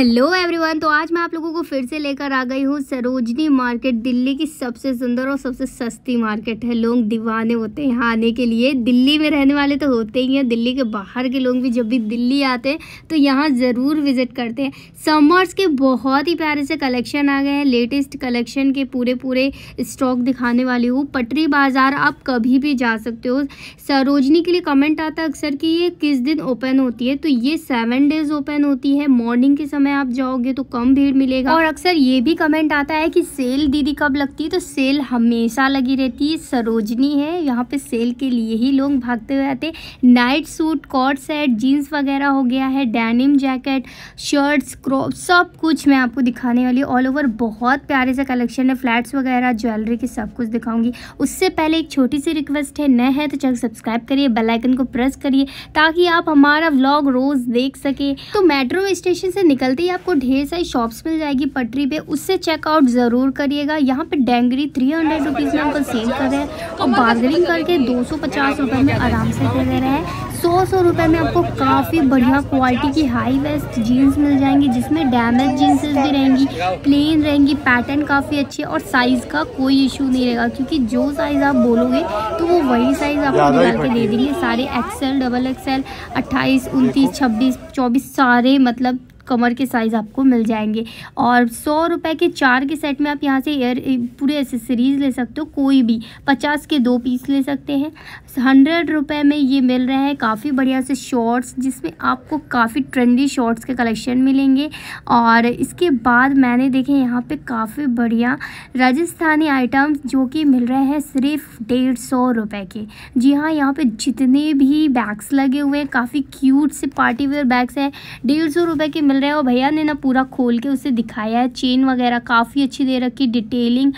hello everyone तो आज मैं आप लोगों को फिर से लेकर आ गई हूँ सरोजनी मार्केट दिल्ली की सबसे सुंदर और सबसे सस्ती मार्केट है लोग दीवाने होते हैं यहाँ आने के लिए दिल्ली में रहने वाले तो होते ही हैं दिल्ली के बाहर के लोग भी जब भी दिल्ली आते हैं तो यहाँ ज़रूर विज़िट करते हैं समर्स के बहुत ही प्यारे से कलेक्शन आ गए हैं लेटेस्ट कलेक्शन के पूरे पूरे स्टॉक दिखाने वाली हूँ पटरी बाज़ार आप कभी भी जा सकते हो सरोजनी के लिए कमेंट आता है अक्सर कि ये किस दिन ओपन होती है तो ये सेवन डेज़ ओपन होती है मॉर्निंग के समय में आप जाओगे तो कम भीड़ मिलेगा और अक्सर ये भी कमेंट आता है कि सेल दीदी कब लगती है तो सेल हमेशा लगी रहती है सरोजनी है यहाँ पे सेल के लिए ही लोग भागते हुए आते night suit coord set jeans वगैरह हो गया है डैनिम जैकेट शर्ट्स क्रॉप सब कुछ मैं आपको दिखाने वाली ऑल ओवर बहुत प्यारे से कलेक्शन है फ्लैट्स वगैरह ज्वेलरी की सब कुछ दिखाऊंगी उससे पहले एक छोटी सी रिक्वेस्ट है नए है तो चल सब्सक्राइब करिए बेलाइकन को प्रेस करिए ताकि आप हमारा व्लॉग रोज़ देख सके तो मेट्रो स्टेशन से निकलते ही आपको ढेर सारी शॉप्स मिल जाएगी पटरी पे उससे चेकआउट ज़रूर करिएगा यहाँ पे डेंगरी थ्री हंड्रेड रुपीज़ में आपको सेल कर रहे हैं और बार्गेनिंग करके दो सौ पचास रुपये में आराम से दे दे रहे हैं सौ सौ रुपये में आपको काफ़ी बढ़िया क्वालिटी की हाई वेस्ट जीन्स मिल जाएंगी जिसमें डैमेज जीन्सेस भी रहेंगी प्लेन रहेंगी पैटर्न काफ़ी अच्छे और साइज़ का कोई इशू नहीं रहेगा क्योंकि जो साइज़ आप बोलोगे तो वो वही साइज़ आपको निकाल के दे देंगे सारे एक्सेल डबल एक्सेल अट्ठाईस उनतीस छब्बीस चौबीस सारे मतलब कमर के साइज़ आपको मिल जाएंगे और सौ रुपये के चार के सेट में आप यहाँ से एयर पूरे एसेसरीज़ ले सकते हो कोई भी पचास के दो पीस ले सकते हैं हंड्रेड रुपये में ये मिल रहा है काफ़ी बढ़िया से शॉर्ट्स जिसमें आपको काफ़ी ट्रेंडी शॉर्ट्स के कलेक्शन मिलेंगे और इसके बाद मैंने देखे यहाँ पर काफ़ी बढ़िया राजस्थानी आइटम्स जो कि मिल रहे हैं सिर्फ डेढ़ सौ रुपये के जी हाँ यहाँ पे जितने भी बैग्स लगे हुए हैं काफ़ी क्यूट से पार्टी वेयर बैग्स हैं डेढ़ सौ रुपये के मिल रहे रहा और भैया ने ना पूरा खोल के उसे दिखाया है चेन वगैरह काफ़ी अच्छी दे रखी डिटेलिंग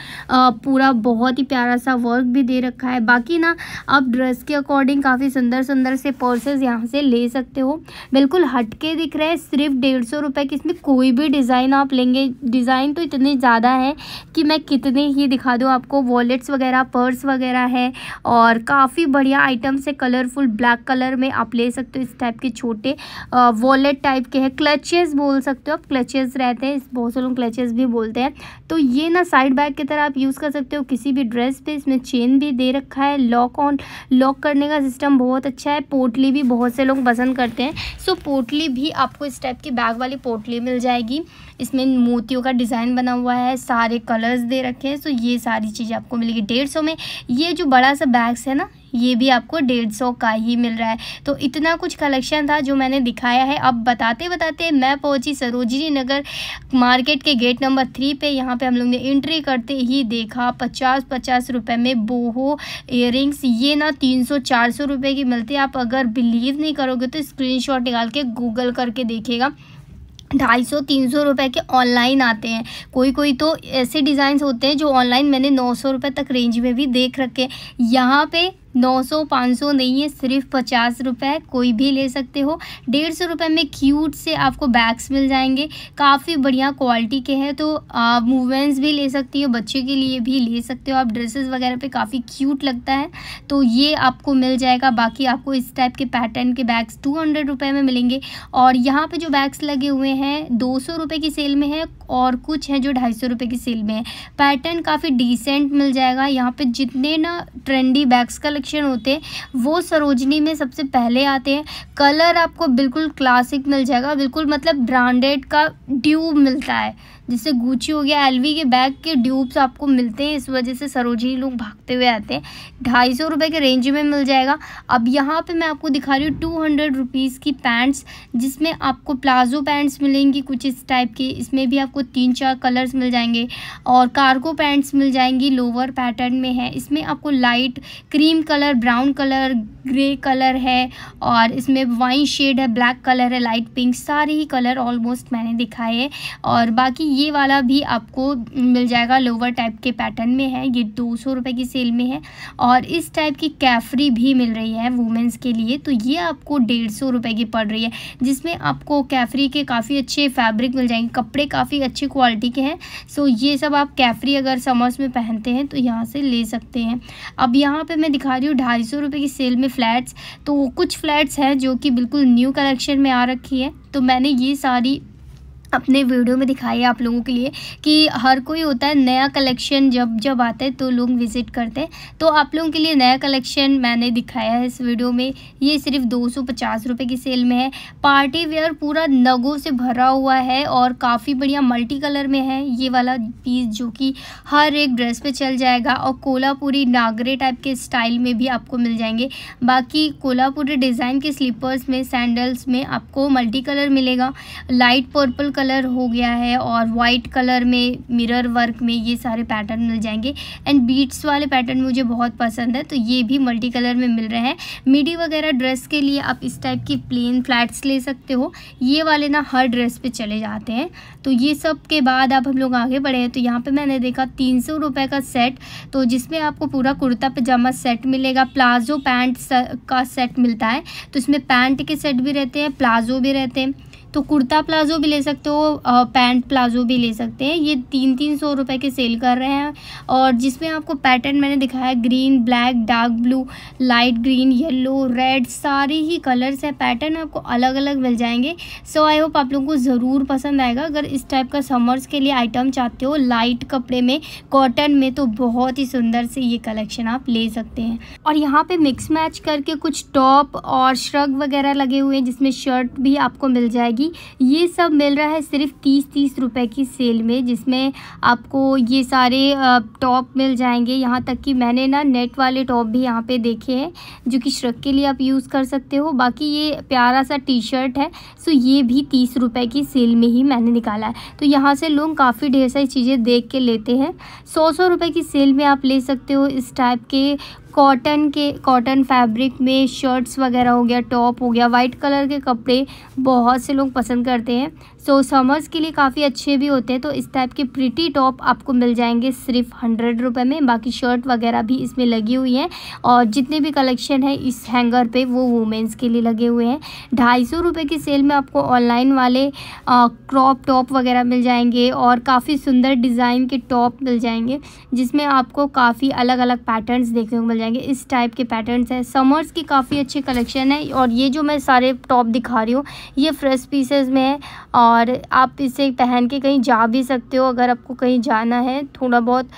पूरा बहुत ही प्यारा सा वर्क भी दे रखा है बाकी ना आप ड्रेस के अकॉर्डिंग काफ़ी सुंदर सुंदर से पर्सेज यहाँ से ले सकते हो बिल्कुल हटके दिख रहे हैं सिर्फ डेढ़ सौ रुपये की इसमें कोई भी डिज़ाइन आप लेंगे डिज़ाइन तो इतने ज़्यादा है कि मैं कितने ही दिखा दूँ आपको वॉलेट्स वगैरह पर्स वगैरह है और काफ़ी बढ़िया आइटम्स है कलरफुल ब्लैक कलर में आप ले सकते हो इस टाइप के छोटे वॉलेट टाइप के हैं क्लचेस क्लचेस बोल सकते हो आप क्लचेस रहते हैं बहुत से लोग क्लचेस भी बोलते हैं तो ये ना साइड बैग की तरह आप यूज़ कर सकते हो किसी भी ड्रेस पे इसमें चेन भी दे रखा है लॉक ऑन लॉक करने का सिस्टम बहुत अच्छा है पोटली भी बहुत से लोग पसंद करते हैं सो पोटली भी आपको इस टाइप की बैग वाली पोटली मिल जाएगी इसमें मोतियों का डिज़ाइन बना हुआ है सारे कलर्स दे रखे हैं सो ये सारी चीज़ें आपको मिलेगी डेढ़ में ये जो बड़ा सा बैग्स है ना ये भी आपको डेढ़ सौ का ही मिल रहा है तो इतना कुछ कलेक्शन था जो मैंने दिखाया है अब बताते बताते मैं पहुंची सरोजिनी नगर मार्केट के गेट नंबर थ्री पे यहाँ पे हम लोग ने एंट्री करते ही देखा पचास पचास रुपये में बोहो इयर ये ना तीन सौ चार सौ रुपये की मिलती है आप अगर बिलीव नहीं करोगे तो स्क्रीन निकाल के गूगल करके देखेगा ढाई सौ तीन सौ रुपये के ऑनलाइन आते हैं कोई कोई तो ऐसे डिज़ाइंस होते हैं जो ऑनलाइन मैंने नौ सौ रुपये तक रेंज में भी देख रखे यहाँ पे नौ सौ पाँच सौ नहीं है सिर्फ पचास रुपये कोई भी ले सकते हो डेढ़ सौ रुपये में क्यूट से आपको बैग्स मिल जाएंगे काफ़ी बढ़िया क्वालिटी के हैं तो मूवमेंट्स भी ले सकती हो बच्चे के लिए भी ले सकते हो आप ड्रेसेस वगैरह पे काफ़ी क्यूट लगता है तो ये आपको मिल जाएगा बाकी आपको इस टाइप के पैटर्न के बैग्स टू हंड्रेड रुपये में मिलेंगे और यहाँ पर जो बैग्स लगे हुए हैं दो सौ रुपये की सेल में है और कुछ हैं जो ढाई सौ रुपये की सेल में है पैटर्न काफ़ी डिसेंट मिल जाएगा यहाँ पर जितने ना ट्रेंडी बैग्स का कलेक्शन होते हैं वो सरोजनी में सबसे पहले आते हैं कलर आपको बिल्कुल क्लासिक मिल जाएगा बिल्कुल मतलब ब्रांडेड का ड्यू मिलता है जैसे गुची हो गया एलवी के बैग के ड्यूब्स आपको मिलते हैं इस वजह से सरोजिनी लोग भागते हुए आते हैं ढाई सौ रुपये के रेंज में मिल जाएगा अब यहाँ पे मैं आपको दिखा रही हूँ टू हंड्रेड रुपीज़ की पैंट्स जिसमें आपको प्लाजो पैंट्स मिलेंगी कुछ इस टाइप की इसमें भी आपको तीन चार कलर्स मिल जाएंगे और कार्गो पैंट्स मिल जाएंगी लोअर पैटर्न में है इसमें आपको light cream colour brown colour grey colour है और इसमें वाइन शेड है ब्लैक कलर है लाइट पिंक सारे ही कलर ऑलमोस्ट मैंने दिखाए और बाकी ये वाला भी आपको मिल जाएगा लोअर टाइप के पैटर्न में है ये दो सौ रुपये की सेल में है और इस टाइप की कैफरी भी मिल रही है वुमेंस के लिए तो ये आपको डेढ़ सौ रुपये की पड़ रही है जिसमें आपको कैफरी के काफ़ी अच्छे फैब्रिक मिल जाएंगे कपड़े काफ़ी अच्छी क्वालिटी के हैं सो ये सब आप कैफरी अगर समर्स में पहनते हैं तो यहाँ से ले सकते हैं अब यहाँ पर मैं दिखा रही हूँ ढाई सौ रुपये की सेल में फ्लैट्स तो कुछ फ्लैट्स हैं जो कि बिल्कुल न्यू कलेक्शन में आ रखी है तो मैंने ये सारी अपने वीडियो में दिखाई है आप लोगों के लिए कि हर कोई होता है नया कलेक्शन जब जब आता है तो लोग विज़िट करते हैं तो आप लोगों के लिए नया कलेक्शन मैंने दिखाया है इस वीडियो में ये सिर्फ दो सौ की सेल में है पार्टी वेयर पूरा नगों से भरा हुआ है और काफ़ी बढ़िया मल्टी कलर में है ये वाला पीस जो कि हर एक ड्रेस पर चल जाएगा और कोल्हापुरी नागरे टाइप के स्टाइल में भी आपको मिल जाएंगे बाकी कोल्हापुरी डिज़ाइन के स्लीपर्स में सैंडल्स में आपको मल्टी कलर मिलेगा लाइट पर्पल कलर कलर हो गया है और वाइट कलर में मिरर वर्क में ये सारे पैटर्न मिल जाएंगे एंड बीट्स वाले पैटर्न मुझे बहुत पसंद है तो ये भी मल्टी कलर में मिल रहे हैं मिडी वगैरह ड्रेस के लिए आप इस टाइप की प्लेन फ्लैट्स ले सकते हो ये वाले ना हर ड्रेस पे चले जाते हैं तो ये सब के बाद आप हम लोग आगे बढ़े हैं तो यहाँ पे मैंने देखा तीन सौ रुपये का सेट तो जिसमें आपको पूरा कुर्ता पजामा सेट मिलेगा प्लाजो पैंट का सेट मिलता है तो इसमें पैंट के सेट भी रहते हैं प्लाजो भी रहते हैं तो कुर्ता प्लाजो भी ले सकते हो पैंट प्लाजो भी ले सकते हैं ये तीन तीन सौ रुपये के सेल कर रहे हैं और जिसमें आपको पैटर्न मैंने दिखाया green black dark blue light green yellow red सारे ही कलर्स है पैटर्न आपको अलग अलग मिल जाएंगे सो आई होप आप लोगों को ज़रूर पसंद आएगा अगर इस टाइप का समर्स के लिए आइटम चाहते हो लाइट कपड़े में कॉटन में तो बहुत ही सुंदर से ये कलेक्शन आप ले सकते हैं और यहाँ पर मिक्स मैच करके कुछ टॉप और श्रग वगैरह लगे हुए हैं जिसमें शर्ट भी आपको मिल जाएगी मिलेगी ये सब मिल रहा है सिर्फ तीस तीस रुपए की सेल में जिसमें आपको ये सारे टॉप मिल जाएंगे यहाँ तक कि मैंने ना नेट वाले टॉप भी यहाँ पे देखे हैं जो कि श्रक के लिए आप यूज़ कर सकते हो बाकी ये प्यारा सा टी शर्ट है सो ये भी तीस रुपये की सेल में ही मैंने निकाला है तो यहाँ से लोग काफ़ी ढेर सारी चीज़ें देख के लेते हैं सौ सौ रुपये की सेल में आप ले सकते हो इस टाइप के कॉटन के कॉटन फैब्रिक में शर्ट्स वगैरह हो गया टॉप हो गया वाइट कलर के कपड़े बहुत से लोग पसंद करते हैं सो so, समर्स के लिए काफ़ी अच्छे भी होते हैं तो इस टाइप के प्रिटी टॉप आपको मिल जाएंगे सिर्फ हंड्रेड रुपये में बाकी शर्ट वगैरह भी इसमें लगी हुई हैं और जितने भी कलेक्शन है इस हैंगर पे वो वुमेंस के लिए लगे हुए हैं ढाई सौ रुपये की सेल में आपको ऑनलाइन वाले क्रॉप टॉप वगैरह मिल जाएंगे और काफ़ी सुंदर डिज़ाइन के टॉप मिल जाएंगे जिसमें आपको काफ़ी अलग अलग पैटर्नस देखने को मिल जाएंगे इस टाइप के पैटर्नस हैं समर्स की काफ़ी अच्छे कलेक्शन है और ये जो मैं सारे टॉप दिखा रही हूँ ये फ्रेश पीसेज में है और आप इसे पहन के कहीं जा भी सकते हो अगर आपको कहीं जाना है थोड़ा बहुत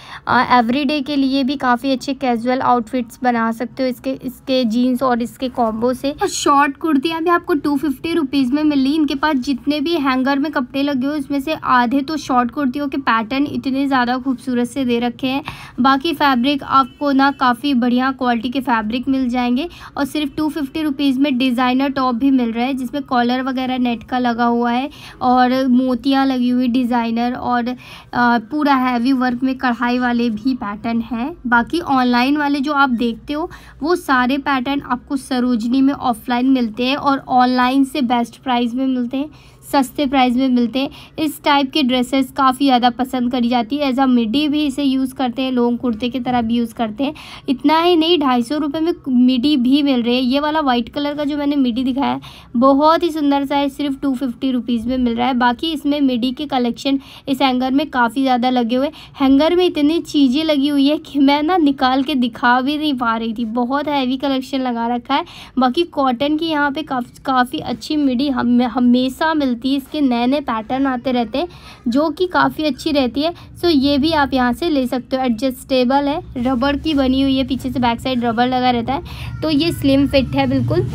एवरीडे के लिए भी काफ़ी अच्छे कैजुअल आउटफिट्स बना सकते हो इसके इसके जीन्स और इसके कॉम्बो से शॉर्ट कुर्तियाँ भी आपको टू फिफ्टी रुपीज़ में मिली इनके पास जितने भी हैंगर में कपड़े लगे हो उसमें से आधे तो शॉर्ट कुर्तियों के पैटर्न इतने ज़्यादा खूबसूरत से दे रखे हैं बाकी फैब्रिक आपको ना काफ़ी बढ़िया क्वालिटी के फैब्रिक मिल जाएंगे और सिर्फ टू फिफ्टी रुपीज़ में डिज़ाइनर टॉप भी मिल रहा है जिसमें कॉलर वगैरह नेट का लगा हुआ है और मोतियाँ लगी हुई डिज़ाइनर और पूरा हैवी वर्क में कढ़ाई वाले भी पैटर्न हैं बाकी ऑनलाइन वाले जो आप देखते हो वो सारे पैटर्न आपको सरोजनी में ऑफलाइन मिलते हैं और ऑनलाइन से बेस्ट प्राइस में मिलते हैं सस्ते प्राइस में मिलते हैं इस टाइप के ड्रेसेस काफ़ी ज़्यादा पसंद करी जाती है एज अ मिडी भी इसे यूज़ करते हैं लॉन्ग कुर्ते की तरह भी यूज़ करते हैं इतना ही नहीं ढाई सौ रुपये में मिडी भी मिल रही है ये वाला वाइट कलर का जो मैंने मिडी दिखाया है बहुत ही सुंदर सा है सिर्फ टू फिफ्टी रुपीज़ में मिल रहा है बाकी इसमें मिडी के कलेक्शन इस हैंगर में काफ़ी ज़्यादा लगे हुए हैंगर में इतनी चीज़ें लगी हुई है कि मैं ना निकाल के दिखा भी नहीं पा रही थी बहुत हैवी कलेक्शन लगा रखा है बाकी कॉटन की यहाँ पर काफ़ी काफ़ी अच्छी मिडी हम हमेशा मिल मिलती है इसके नए नए पैटर्न आते रहते हैं जो कि काफ़ी अच्छी रहती है सो ये भी आप यहाँ से ले सकते हो एडजस्टेबल है रबड़ की बनी हुई है पीछे से बैक साइड रबड़ लगा रहता है तो ये स्लिम फिट है बिल्कुल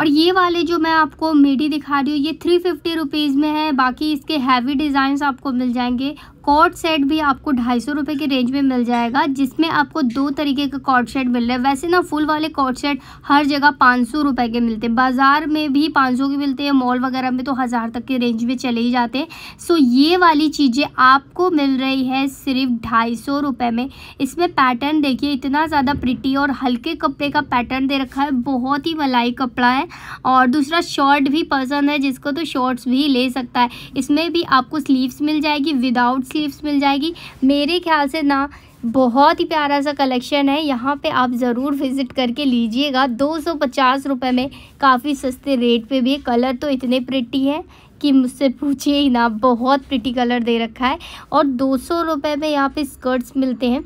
और ये वाले जो मैं आपको मीडी दिखा रही हूँ ये थ्री फिफ्टी रुपीज़ में है बाकी इसके हैवी डिज़ाइंस आपको मिल जाएंगे कॉर्ड सेट भी आपको ढाई सौ रुपये के रेंज में मिल जाएगा जिसमें आपको दो तरीके का कॉर्ड सेट मिल रहा है वैसे ना फुल वाले कॉर्ड सेट हर जगह पाँच सौ रुपये के मिलते हैं बाज़ार में भी पाँच सौ के मिलते हैं मॉल वगैरह में तो हज़ार तक के रेंज में चले ही जाते हैं सो ये वाली चीज़ें आपको मिल रही है सिर्फ ढाई सौ रुपये में इसमें पैटर्न देखिए इतना ज़्यादा प्रिटी और हल्के कपड़े का पैटर्न दे रखा है बहुत ही मलाई कपड़ा है और दूसरा शॉर्ट भी पसंद है जिसको तो शॉर्ट्स भी ले सकता है इसमें भी आपको स्लीव्स मिल जाएगी विदाउट स्लीव्स मिल जाएगी मेरे ख्याल से ना बहुत ही प्यारा सा कलेक्शन है यहाँ पे आप ज़रूर विज़िट करके लीजिएगा दो सौ पचास रुपये में काफ़ी सस्ते रेट पे भी कलर तो इतने प्रिटी हैं कि मुझसे पूछिए ही ना बहुत प्रिटी कलर दे रखा है और दो सौ रुपये में यहाँ पे स्कर्ट्स मिलते हैं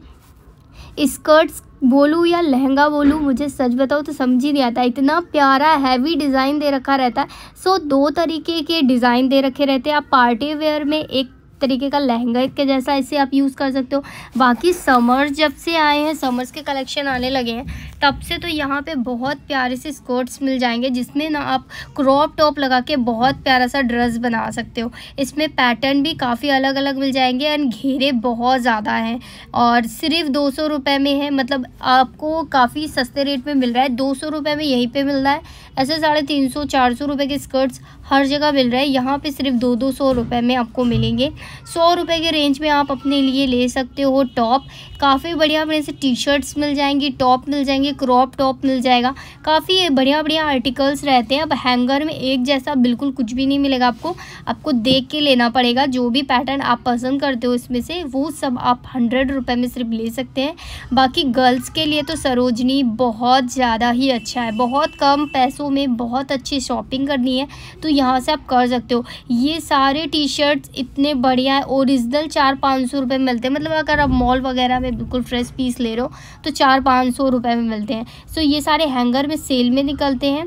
स्कर्ट्स बोलूँ या लहंगा बोलूँ मुझे सच बताओ तो समझ ही नहीं आता इतना प्यारा हैवी डिज़ाइन दे रखा रहता है सो दो तरीके के डिज़ाइन दे रखे रहते हैं आप पार्टी वेयर में एक तरीके का लहंगा के जैसा इसे आप यूज़ कर सकते हो बाकी समर्स जब से आए हैं समर्स के कलेक्शन आने लगे हैं तब से तो यहाँ पे बहुत प्यारे से स्कर्ट्स मिल जाएंगे जिसमें ना आप क्रॉप टॉप लगा के बहुत प्यारा सा ड्रेस बना सकते हो इसमें पैटर्न भी काफ़ी अलग अलग मिल जाएंगे एंड घेरे बहुत ज़्यादा हैं और सिर्फ दो सौ में है मतलब आपको काफ़ी सस्ते रेट में मिल रहा है दो सौ में यहीं पर मिल रहा है ऐसे साढ़े तीन सौ चार सौ रुपये के स्कर्ट्स हर जगह मिल रहे हैं यहाँ पर सिर्फ दो दो सौ रुपये में आपको मिलेंगे सौ रुपये के रेंज में आप अपने लिए ले सकते हो टॉप काफ़ी बढ़िया बढ़िया से टी शर्ट्स मिल जाएंगी टॉप मिल जाएंगे क्रॉप टॉप मिल जाएगा काफ़ी बढ़िया बढ़िया आर्टिकल्स रहते हैं अब हैंगर में एक जैसा बिल्कुल कुछ भी नहीं मिलेगा आपको आपको देख के लेना पड़ेगा जो भी पैटर्न आप पसंद करते हो इसमें से वो सब आप हंड्रेड रुपये में सिर्फ ले सकते हैं बाकी गर्ल्स के लिए तो सरोजनी बहुत ज़्यादा ही अच्छा है बहुत कम पैसों में बहुत अच्छी शॉपिंग करनी है तो यहाँ से आप कर सकते हो ये सारे टी शर्ट्स इतने बढ़िया है ओरिजिनल चार पाँच सौ रुपये मिलते हैं मतलब अगर आप मॉल वगैरह में में बिल्कुल फ्रेश पीस ले रहे हो तो चार पाँच सौ रुपये में मिलते हैं सो ये सारे हैंगर में सेल में निकलते हैं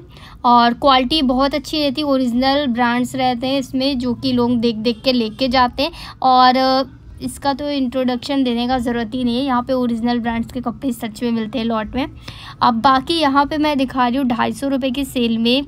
और क्वालिटी बहुत अच्छी रहती है ओरिजिनल ब्रांड्स रहते हैं इसमें जो कि लोग देख देख के लेके जाते हैं और इसका तो इंट्रोडक्शन देने का ज़रूरत ही नहीं है यहाँ पे ओरिजिनल ब्रांड्स के कपड़े सच में मिलते हैं लॉट में अब बाकी यहाँ पे मैं दिखा रही हूँ ढाई सौ रुपये की सेल में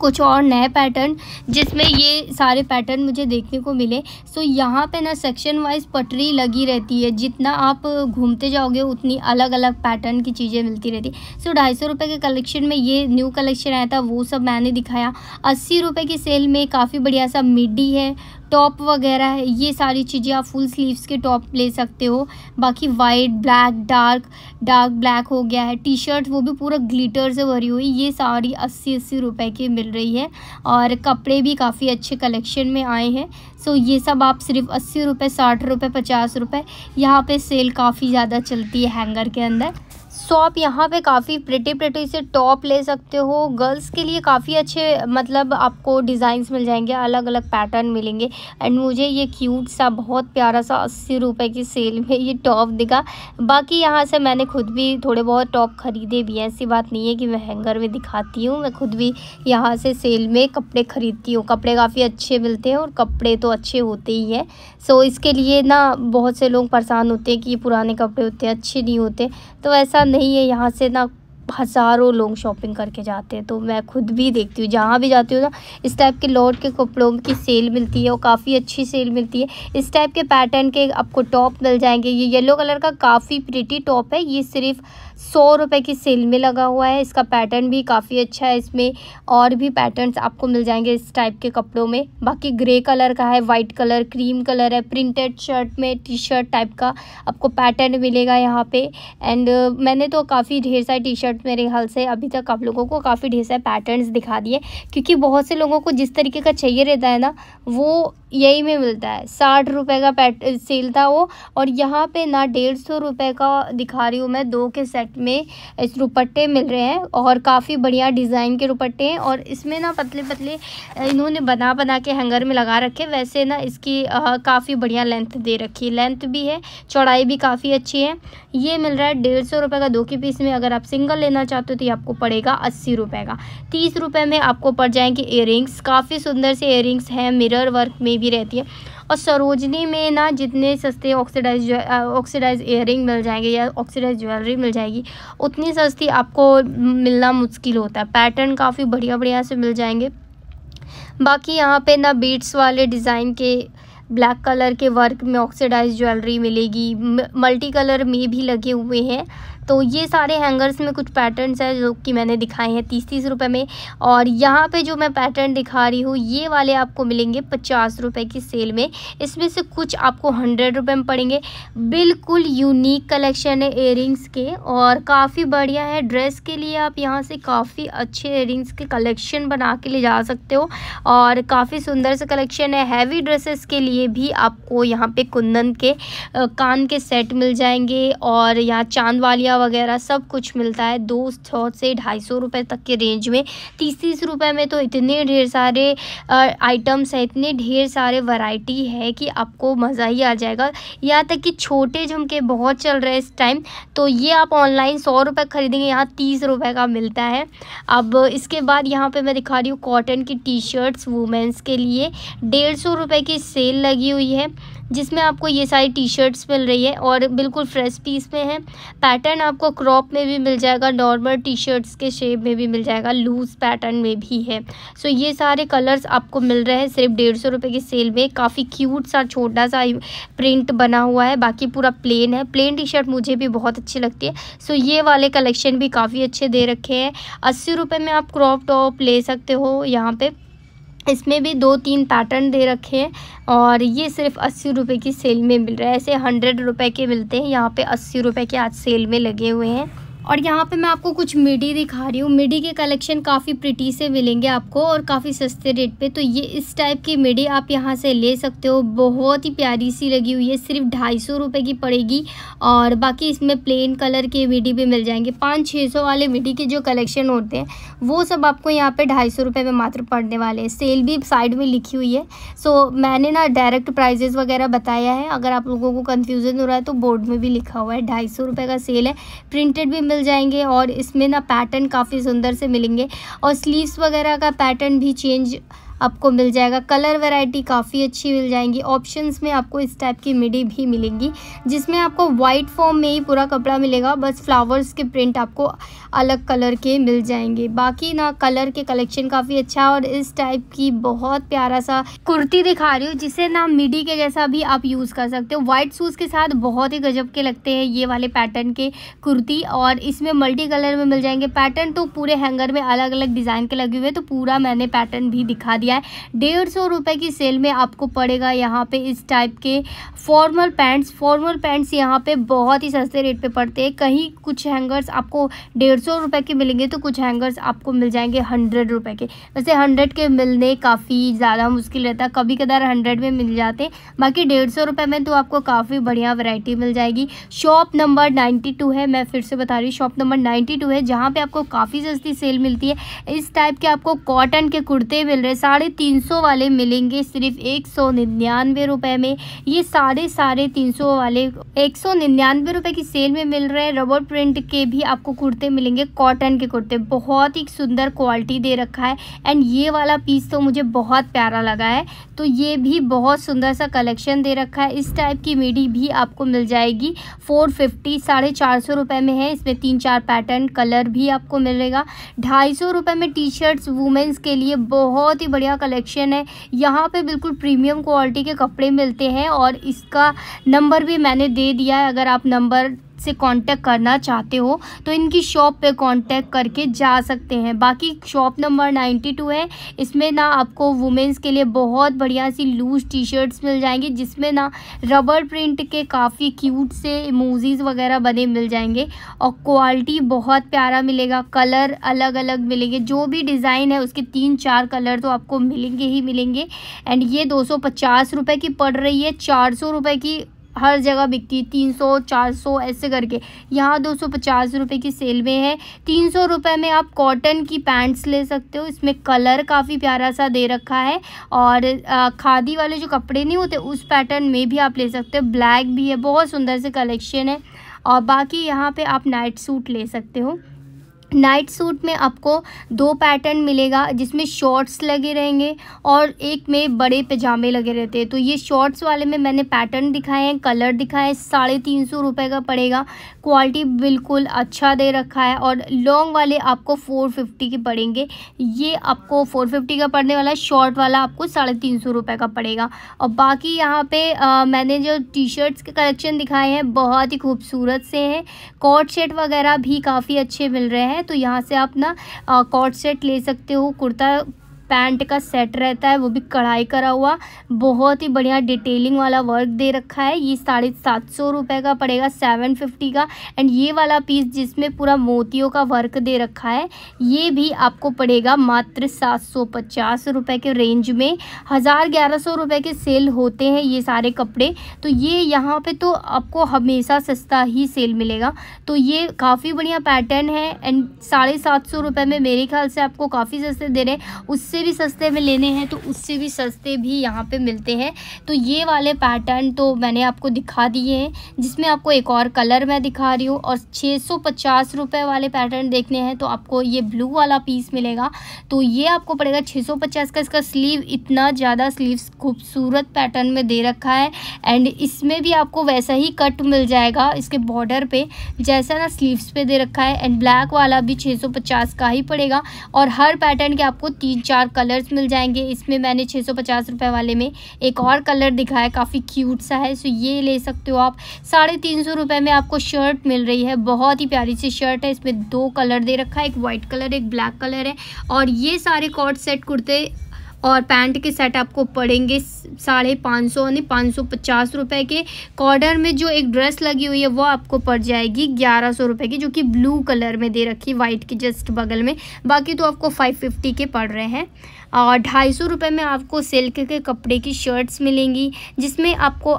कुछ और नए पैटर्न जिसमें ये सारे पैटर्न मुझे देखने को मिले सो यहाँ पे ना सेक्शन वाइज पटरी लगी रहती है जितना आप घूमते जाओगे उतनी अलग अलग पैटर्न की चीज़ें मिलती रहती सो ढाई सौ रुपये के कलेक्शन में ये न्यू कलेक्शन आया था वो सब मैंने दिखाया अस्सी रुपये की सेल में काफ़ी बढ़िया सा मिडी है टॉप वगैरह है ये सारी चीज़ें आप फुल स्लीव्स के टॉप ले सकते हो बाकी white black dark dark black हो गया है टी शर्ट वो भी पूरा ग्लिटर से भरी हुई ये सारी अस्सी अस्सी रुपये की मिल रही है और कपड़े भी काफ़ी अच्छे कलेक्शन में आए हैं सो ये सब आप सिर्फ अस्सी रुपये साठ रुपये पचास रुपये यहाँ पर सेल काफ़ी ज़्यादा चलती है हैंगर के अंदर सो तो आप यहाँ पे काफ़ी प्रिटी प्रिटी से टॉप ले सकते हो गर्ल्स के लिए काफ़ी अच्छे मतलब आपको डिज़ाइंस मिल जाएंगे अलग अलग पैटर्न मिलेंगे एंड मुझे ये क्यूट सा बहुत प्यारा सा अस्सी रुपये की सेल में ये टॉप दिखा बाकी यहाँ से मैंने खुद भी थोड़े बहुत टॉप ख़रीदे भी हैं ऐसी बात नहीं है कि मैं हैंगर में दिखाती हूँ मैं खुद भी यहाँ से सेल में कपड़े ख़रीदती हूँ कपड़े काफ़ी अच्छे मिलते हैं और कपड़े तो अच्छे होते ही हैं सो इसके लिए ना बहुत से लोग परेशान होते हैं कि ये पुराने कपड़े होते हैं अच्छे नहीं होते तो ऐसा नहीं है यहाँ से ना हज़ारों लोग शॉपिंग करके जाते हैं तो मैं खुद भी देखती हूँ जहाँ भी जाती हूँ ना इस टाइप के लॉट के कपड़ों की सेल मिलती है और काफ़ी अच्छी सेल मिलती है इस टाइप के पैटर्न के आपको टॉप मिल जाएंगे ये येलो कलर का काफ़ी प्रिटी टॉप है ये सिर्फ़ सौ रुपये की सेल में लगा हुआ है इसका पैटर्न भी काफ़ी अच्छा है इसमें और भी पैटर्न्स आपको मिल जाएंगे इस टाइप के कपड़ों में बाकी ग्रे कलर का है वाइट कलर क्रीम कलर है प्रिंटेड शर्ट में टी शर्ट टाइप का आपको पैटर्न मिलेगा यहाँ पे एंड uh, मैंने तो काफ़ी ढेर सारे टी शर्ट मेरे ख्याल से अभी तक आप लोगों को काफ़ी ढेर सारे पैटर्न दिखा दिए क्योंकि बहुत से लोगों को जिस तरीके का चाहिए रहता है ना वो यही में मिलता है साठ रुपये का पैट सेल था वो और यहाँ पे ना डेढ़ सौ रुपये का दिखा रही हूँ मैं दो के सेट सेट में इस दुपट्टे मिल रहे हैं और काफ़ी बढ़िया डिज़ाइन के दुपट्टे हैं और इसमें ना पतले पतले इन्होंने बना बना के हैंगर में लगा रखे वैसे ना इसकी काफ़ी बढ़िया लेंथ दे रखी है लेंथ भी है चौड़ाई भी काफ़ी अच्छी है ये मिल रहा है डेढ़ सौ रुपये का दो के पीस में अगर आप सिंगल लेना चाहते हो तो ये आपको पड़ेगा अस्सी रुपये का तीस रुपये में आपको पड़ जाएंगे इयर काफ़ी सुंदर से इयर हैं मिरर वर्क में भी रहती है और सरोजनी में ना जितने सस्ते ऑक्सीडाइज ऑक्सीडाइज रिंग मिल जाएंगे या ऑक्सीडाइज ज्वेलरी मिल जाएगी उतनी सस्ती आपको मिलना मुश्किल होता है पैटर्न काफ़ी बढ़िया बढ़िया से मिल जाएंगे बाकी यहाँ पे ना बीट्स वाले डिज़ाइन के ब्लैक कलर के वर्क में ऑक्सीडाइज ज्वेलरी मिलेगी मल्टी कलर में भी लगे हुए हैं तो ये सारे हैंगर्स में कुछ पैटर्न्स हैं जो कि मैंने दिखाए हैं तीस तीस रुपये में और यहाँ पे जो मैं पैटर्न दिखा रही हूँ ये वाले आपको मिलेंगे पचास रुपये की सेल में इसमें से कुछ आपको हंड्रेड रुपये में पड़ेंगे बिल्कुल यूनिक कलेक्शन है एयरिंग्स के और काफ़ी बढ़िया है ड्रेस के लिए आप यहाँ से काफ़ी अच्छे एयर के कलेक्शन बना के ले जा सकते हो और काफ़ी सुंदर से कलेक्शन है हैवी ड्रेसेस के लिए भी आपको यहाँ पर कुंदन के कान के सेट मिल जाएंगे और यहाँ चांद वाली तौलिया वगैरह सब कुछ मिलता है दो सौ से ढाई सौ रुपये तक के रेंज में तीस तीस रुपये में तो इतने ढेर सारे आइटम्स हैं इतने ढेर सारे वैरायटी है कि आपको मज़ा ही आ जाएगा यहाँ तक कि छोटे झुमके बहुत चल रहे हैं इस टाइम तो ये आप ऑनलाइन सौ रुपये ख़रीदेंगे यहाँ तीस रुपये का मिलता है अब इसके बाद यहाँ पर मैं दिखा रही हूँ कॉटन की टी शर्ट्स वुमेंस के लिए डेढ़ सौ रुपये की सेल लगी हुई है जिसमें आपको ये सारी टी शर्ट्स मिल रही है और बिल्कुल फ्रेश पीस में है पैटर्न पैटर्न आपको क्रॉप में भी मिल जाएगा नॉर्मल टी शर्ट्स के शेप में भी मिल जाएगा लूज पैटर्न में भी है सो so, ये सारे कलर्स आपको मिल रहे हैं सिर्फ डेढ़ सौ रुपये की सेल में काफ़ी क्यूट सा छोटा सा प्रिंट बना हुआ है बाकी पूरा प्लेन है प्लेन टी शर्ट मुझे भी बहुत अच्छी लगती है सो so, ये वाले कलेक्शन भी काफ़ी अच्छे दे रखे हैं अस्सी रुपये में आप क्रॉप टॉप ले सकते हो यहाँ पर इसमें भी दो तीन पैटर्न दे रखे हैं और ये सिर्फ अस्सी रुपये की सेल में मिल रहा है ऐसे हंड्रेड रुपये के मिलते हैं यहाँ पे अस्सी रुपये के आज सेल में लगे हुए हैं और यहाँ पे मैं आपको कुछ मिडी दिखा रही हूँ मिडी के कलेक्शन काफ़ी प्रिटी से मिलेंगे आपको और काफ़ी सस्ते रेट पे तो ये इस टाइप की मिडी आप यहाँ से ले सकते हो बहुत ही प्यारी सी लगी हुई है सिर्फ ढाई सौ रुपये की पड़ेगी और बाकी इसमें प्लेन कलर के मिडी भी मिल जाएंगे पाँच छः सौ वाले मिडी के जो कलेक्शन होते हैं वो सब आपको यहाँ पर ढाई सौ रुपये में मात्र पड़ने वाले हैं सेल भी साइड में लिखी हुई है सो मैंने ना डायरेक्ट प्राइजेज़ वगैरह बताया है अगर आप लोगों को कन्फ्यूज़न हो रहा है तो बोर्ड में भी लिखा हुआ है ढाई सौ रुपये का सेल है प्रिंटेड भी मिल मिल जाएंगे और इसमें ना पैटर्न काफ़ी सुंदर से मिलेंगे और स्लीव्स वगैरह का पैटर्न भी चेंज आपको मिल जाएगा कलर वैरायटी काफ़ी अच्छी मिल जाएंगी ऑप्शंस में आपको इस टाइप की मिडी भी मिलेंगी जिसमें आपको वाइट फॉर्म में ही पूरा कपड़ा मिलेगा बस फ्लावर्स के प्रिंट आपको अलग कलर के मिल जाएंगे बाकी ना कलर के कलेक्शन काफ़ी अच्छा और इस टाइप की बहुत प्यारा सा कुर्ती दिखा रही हूँ जिसे ना मिडी के जैसा भी आप यूज़ कर सकते हो वाइट सूज के साथ बहुत ही गजब के लगते हैं ये वाले पैटर्न के कुर्ती और इसमें मल्टी कलर में मिल जाएंगे पैटर्न तो पूरे हैंगर में अलग अलग डिज़ाइन के लगे हुए तो पूरा मैंने पैटर्न भी दिखा दिया दिया है डेढ़ सौ रुपये की सेल में आपको पड़ेगा यहाँ पे इस टाइप के फॉर्मल पैंट्स फॉर्मल पैंट्स यहाँ पे बहुत ही सस्ते रेट पे पड़ते हैं कहीं कुछ हैंगर्स आपको डेढ़ सौ रुपये के मिलेंगे तो कुछ हैंगर्स आपको मिल जाएंगे हंड्रेड रुपये के वैसे हंड्रेड के मिलने काफ़ी ज़्यादा मुश्किल रहता है कभी कदार हंड्रेड में मिल जाते बाकी डेढ़ सौ रुपये में तो आपको काफ़ी बढ़िया वैरायटी मिल जाएगी शॉप नंबर नाइन्टी टू है मैं फिर से बता रही हूँ शॉप नंबर नाइन्टी टू है जहाँ पे आपको काफ़ी सस्ती सेल मिलती है इस टाइप के आपको कॉटन के कुर्ते मिल रहे हैं साढ़े तीन सौ वाले मिलेंगे सिर्फ एक सौ निन्यानवे रुपये में ये साढ़े साढ़े तीन सौ वाले एक सौ निन्यानवे रुपये की सेल में मिल रहे हैं रबर प्रिंट के भी आपको कुर्ते मिलेंगे कॉटन के कुर्ते बहुत ही सुंदर क्वालिटी दे रखा है एंड ये वाला पीस तो मुझे बहुत प्यारा लगा है तो ये भी बहुत सुंदर सा कलेक्शन दे रखा है इस टाइप की मिडी भी आपको मिल जाएगी फोर फिफ्टी साढ़े चार सौ रुपये में है इसमें तीन चार पैटर्न कलर भी आपको मिलेगा ढाई सौ रुपये में टी शर्ट्स वुमेंस के लिए बहुत ही बढ़िया बढ़िया कलेक्शन है यहाँ पे बिल्कुल प्रीमियम क्वालिटी के कपड़े मिलते हैं और इसका नंबर भी मैंने दे दिया है अगर आप नंबर से कांटेक्ट करना चाहते हो तो इनकी शॉप पे कांटेक्ट करके जा सकते हैं बाकी शॉप नंबर 92 है इसमें ना आपको वुमेंस के लिए बहुत बढ़िया सी लूज टी शर्ट्स मिल जाएंगी जिसमें ना रबर प्रिंट के काफ़ी क्यूट से इमोजीज़ वगैरह बने मिल जाएंगे और क्वालिटी बहुत प्यारा मिलेगा कलर अलग अलग मिलेंगे जो भी डिज़ाइन है उसके तीन चार कलर तो आपको मिलेंगे ही मिलेंगे एंड ये दो सौ पचास रुपये की पड़ रही है चार सौ रुपये की हर जगह बिकती है तीन सौ चार सौ ऐसे करके यहाँ दो सौ पचास रुपये की सेल में है तीन सौ रुपये में आप कॉटन की पैंट्स ले सकते हो इसमें कलर काफ़ी प्यारा सा दे रखा है और खादी वाले जो कपड़े नहीं होते उस पैटर्न में भी आप ले सकते हो ब्लैक भी है बहुत सुंदर से कलेक्शन है और बाकी यहाँ पे आप नाइट सूट ले सकते हो नाइट सूट में आपको दो पैटर्न मिलेगा जिसमें शॉर्ट्स लगे रहेंगे और एक में बड़े पजामे लगे रहते हैं तो ये शॉर्ट्स वाले में मैंने पैटर्न दिखाए हैं कलर दिखाए हैं साढ़े तीन सौ रुपये का पड़ेगा क्वालिटी बिल्कुल अच्छा दे रखा है और लॉन्ग वाले आपको फ़ोर फिफ्टी के पड़ेंगे ये आपको फ़ोर फिफ्टी का पड़ने वाला शॉर्ट वाला आपको साढ़े तीन सौ रुपये का पड़ेगा और बाकी यहाँ पर मैंने जो टी शर्ट्स के कलेक्शन दिखाए हैं बहुत ही खूबसूरत से हैं कॉट सेट वगैरह भी काफ़ी अच्छे मिल रहे हैं है तो यहाँ से आप ना कॉर्ड सेट ले सकते हो कुर्ता पैंट का सेट रहता है वो भी कढ़ाई करा हुआ बहुत ही बढ़िया डिटेलिंग वाला वर्क दे रखा है ये साढ़े सात सौ रुपये का पड़ेगा सेवन फिफ्टी का एंड ये वाला पीस जिसमें पूरा मोतियों का वर्क दे रखा है ये भी आपको पड़ेगा मात्र सात सौ पचास रुपये के रेंज में हज़ार ग्यारह सौ रुपये के सेल होते हैं ये सारे कपड़े तो ये यहाँ पे तो आपको हमेशा सस्ता ही सेल मिलेगा तो ये काफ़ी बढ़िया पैटर्न है एंड साढ़े सात सौ रुपये में मेरे ख्याल से आपको काफ़ी सस्ते दे रहे हैं उससे उससे भी सस्ते में लेने हैं तो उससे भी सस्ते भी यहाँ पे मिलते हैं तो ये वाले पैटर्न तो मैंने आपको दिखा दिए हैं जिसमें आपको एक और कलर मैं दिखा रही हूँ और छः सौ पचास वाले पैटर्न देखने हैं तो आपको ये ब्लू वाला पीस मिलेगा तो ये आपको पड़ेगा छः सौ पचास का इसका स्लीव इतना ज़्यादा स्लीव्स खूबसूरत पैटर्न में दे रखा है एंड इसमें भी आपको वैसा ही कट मिल जाएगा इसके बॉर्डर पे जैसा ना स्लीव्स पे दे रखा है एंड ब्लैक वाला भी 650 का ही पड़ेगा और हर पैटर्न के आपको तीन चार कलर्स मिल जाएंगे इसमें मैंने छः सौ पचास रुपये वाले में एक और कलर दिखाया काफ़ी क्यूट सा है सो ये ले सकते हो आप साढ़े तीन सौ रुपये में आपको शर्ट मिल रही है बहुत ही प्यारी सी शर्ट है इसमें दो कलर दे रखा है एक वाइट कलर एक ब्लैक कलर है और ये सारे कॉर्ड सेट कुर्ते और पैंट के सेट आपको पड़ेंगे साढ़े पाँच सौ यानी पाँच सौ पचास रुपये के कॉर्डर में जो एक ड्रेस लगी हुई है वो आपको पड़ जाएगी ग्यारह सौ रुपये की जो कि ब्लू कलर में दे रखी वाइट के जस्ट बगल में बाकी तो आपको फाइव फिफ्टी के पड़ रहे हैं और ढाई सौ रुपये में आपको सिल्क के कपड़े की शर्ट्स मिलेंगी जिसमें आपको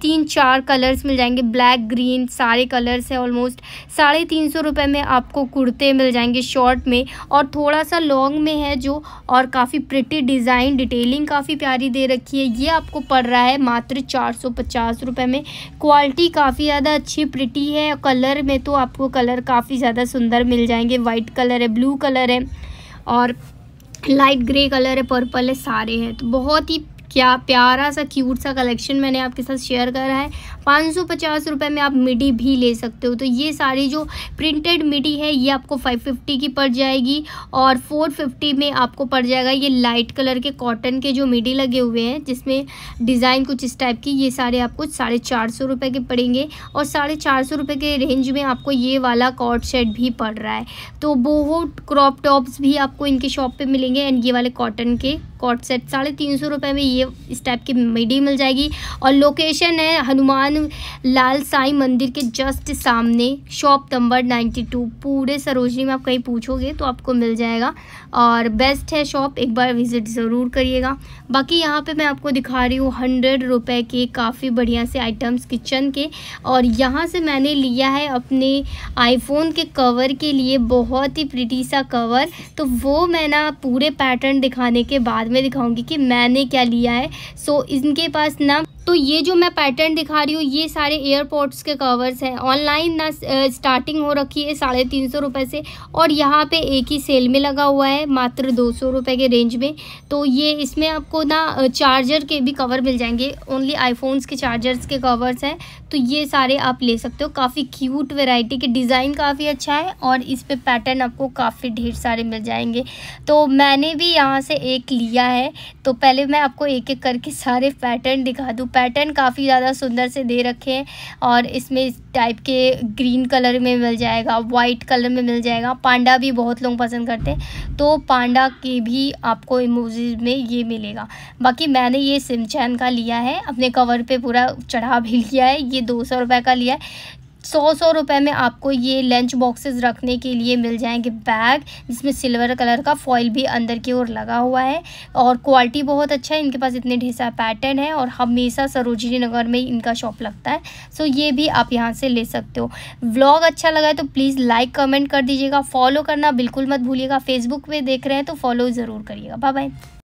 तीन चार कलर्स मिल जाएंगे ब्लैक ग्रीन सारे कलर्स है ऑलमोस्ट साढ़े तीन सौ रुपये में आपको कुर्ते मिल जाएंगे शॉर्ट में और थोड़ा सा लॉन्ग में है जो और काफ़ी प्रिटी डिज़ाइन डिटेलिंग काफ़ी प्यारी दे रखी है ये आपको पड़ रहा है मात्र चार सौ पचास रुपये में क्वालिटी काफ़ी ज़्यादा अच्छी प्रिटी है कलर में तो आपको कलर काफ़ी ज़्यादा सुंदर मिल जाएंगे वाइट कलर है ब्लू कलर है और लाइट ग्रे कलर है पर्पल है सारे हैं तो बहुत ही क्या प्यारा सा क्यूट सा कलेक्शन मैंने आपके साथ शेयर करा है पाँच सौ पचास रुपये में आप मिडी भी ले सकते हो तो ये सारी जो प्रिंटेड मिडी है ये आपको फाइव फिफ्टी की पड़ जाएगी और फोर फिफ्टी में आपको पड़ जाएगा ये लाइट कलर के कॉटन के जो मिडी लगे हुए हैं जिसमें डिज़ाइन कुछ इस टाइप की ये सारे आपको साढ़े चार सौ रुपये के पड़ेंगे और साढ़े चार सौ रुपये के रेंज में आपको ये वाला कॉट सेट भी पड़ रहा है तो बहुत क्रॉप टॉप्स भी आपको इनके शॉप पर मिलेंगे एंड ये वाले कॉटन के कॉट सेट साढ़े तीन सौ रुपये में ये ये इस टाइप की मिडी मिल जाएगी और लोकेशन है हनुमान लाल साई मंदिर के जस्ट सामने शॉप नंबर नाइन्टी टू पूरे सरोजनी में आप कहीं पूछोगे तो आपको मिल जाएगा और बेस्ट है शॉप एक बार विज़िट ज़रूर करिएगा बाकी यहाँ पे मैं आपको दिखा रही हूँ हंड्रेड रुपये के काफ़ी बढ़िया से आइटम्स किचन के और यहाँ से मैंने लिया है अपने आईफोन के कवर के लिए बहुत ही प्रिटी सा कवर तो वो मैं ना पूरे पैटर्न दिखाने के बाद में दिखाऊंगी कि मैंने क्या लिया दिया है सो इनके पास ना तो ये जो मैं पैटर्न दिखा रही हूँ ये सारे एयरपोर्ट्स के कवर्स हैं ऑनलाइन ना स्टार्टिंग हो रखी है साढ़े तीन सौ रुपये से और यहाँ पे एक ही सेल में लगा हुआ है मात्र दो सौ रुपये के रेंज में तो ये इसमें आपको ना चार्जर के भी कवर मिल जाएंगे ओनली आईफोन्स के चार्जर्स के कवर्स हैं तो ये सारे आप ले सकते हो काफ़ी क्यूट वेराइटी के डिज़ाइन काफ़ी अच्छा है और इस पर पैटर्न आपको काफ़ी ढेर सारे मिल जाएंगे तो मैंने भी यहाँ से एक लिया है तो पहले मैं आपको एक एक करके सारे पैटर्न दिखा दूँ पैटर्न काफ़ी ज़्यादा सुंदर से दे रखे हैं और इसमें इस टाइप के ग्रीन कलर में मिल जाएगा वाइट कलर में मिल जाएगा पांडा भी बहुत लोग पसंद करते हैं तो पांडा के भी आपको इमोजीज में ये मिलेगा बाकी मैंने ये सिमचैन का लिया है अपने कवर पे पूरा चढ़ा भी लिया है ये दो सौ रुपये का लिया है सौ सौ रुपये में आपको ये लंच बॉक्सेस रखने के लिए मिल जाएंगे बैग जिसमें सिल्वर कलर का फॉइल भी अंदर की ओर लगा हुआ है और क्वालिटी बहुत अच्छा है इनके पास इतने ढेसा पैटर्न है और हमेशा सरोजिनी नगर में इनका शॉप लगता है सो ये भी आप यहाँ से ले सकते हो व्लॉग अच्छा लगा है तो प्लीज़ लाइक कमेंट कर दीजिएगा फॉलो करना बिल्कुल मत भूलिएगा फेसबुक पर देख रहे हैं तो फॉलो ज़रूर करिएगा बाय बाय